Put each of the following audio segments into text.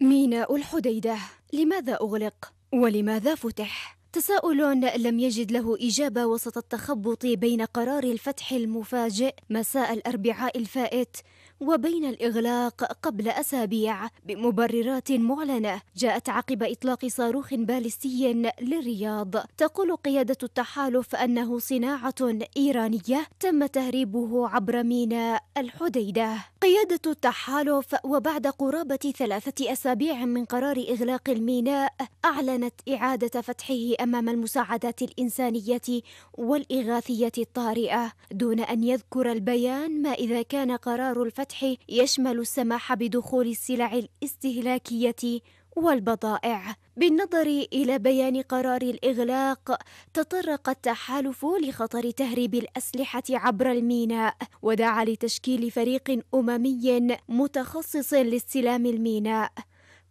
ميناء الحديدة لماذا أغلق ولماذا فتح؟ تساؤل لم يجد له إجابة وسط التخبط بين قرار الفتح المفاجئ مساء الأربعاء الفائت وبين الإغلاق قبل أسابيع بمبررات معلنة جاءت عقب إطلاق صاروخ بالستي للرياض تقول قيادة التحالف أنه صناعة إيرانية تم تهريبه عبر ميناء الحديدة قيادة التحالف وبعد قرابة ثلاثة أسابيع من قرار إغلاق الميناء أعلنت إعادة فتحه أمام امام المساعدات الانسانيه والاغاثيه الطارئه دون ان يذكر البيان ما اذا كان قرار الفتح يشمل السماح بدخول السلع الاستهلاكيه والبضائع بالنظر الى بيان قرار الاغلاق تطرق التحالف لخطر تهريب الاسلحه عبر الميناء ودعا لتشكيل فريق اممي متخصص لاستلام الميناء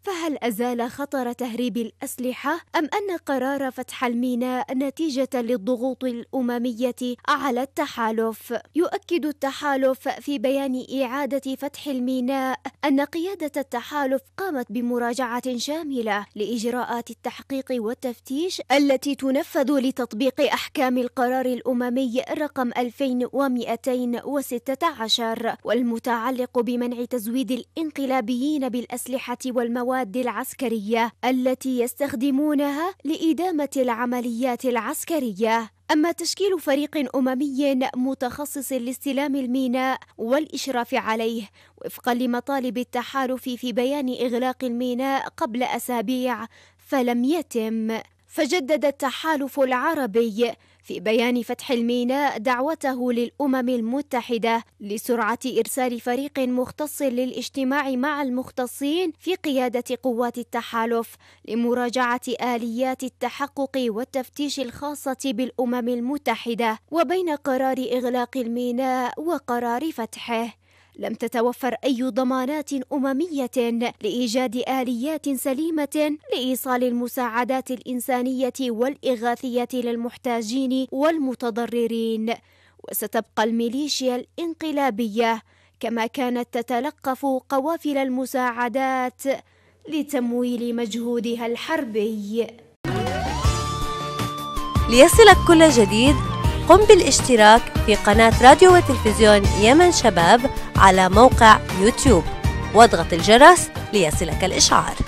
فهل أزال خطر تهريب الأسلحة أم أن قرار فتح الميناء نتيجة للضغوط الأممية على التحالف؟ يؤكد التحالف في بيان إعادة فتح الميناء أن قيادة التحالف قامت بمراجعة شاملة لإجراءات التحقيق والتفتيش التي تنفذ لتطبيق أحكام القرار الأممي رقم 2216 والمتعلق بمنع تزويد الانقلابيين بالأسلحة والمواد المواد العسكرية التي يستخدمونها لإدامة العمليات العسكرية أما تشكيل فريق أممي متخصص لاستلام الميناء والإشراف عليه وفقا لمطالب التحالف في بيان إغلاق الميناء قبل أسابيع فلم يتم فجدد التحالف العربي في بيان فتح الميناء دعوته للامم المتحده لسرعه ارسال فريق مختص للاجتماع مع المختصين في قياده قوات التحالف لمراجعه اليات التحقق والتفتيش الخاصه بالامم المتحده وبين قرار اغلاق الميناء وقرار فتحه لم تتوفر أي ضمانات أممية لإيجاد آليات سليمة لإيصال المساعدات الإنسانية والإغاثية للمحتاجين والمتضررين وستبقى الميليشيا الانقلابية كما كانت تتلقف قوافل المساعدات لتمويل مجهودها الحربي ليصلك كل جديد قم بالاشتراك في قناة راديو وتلفزيون يمن شباب على موقع يوتيوب واضغط الجرس ليصلك الإشعار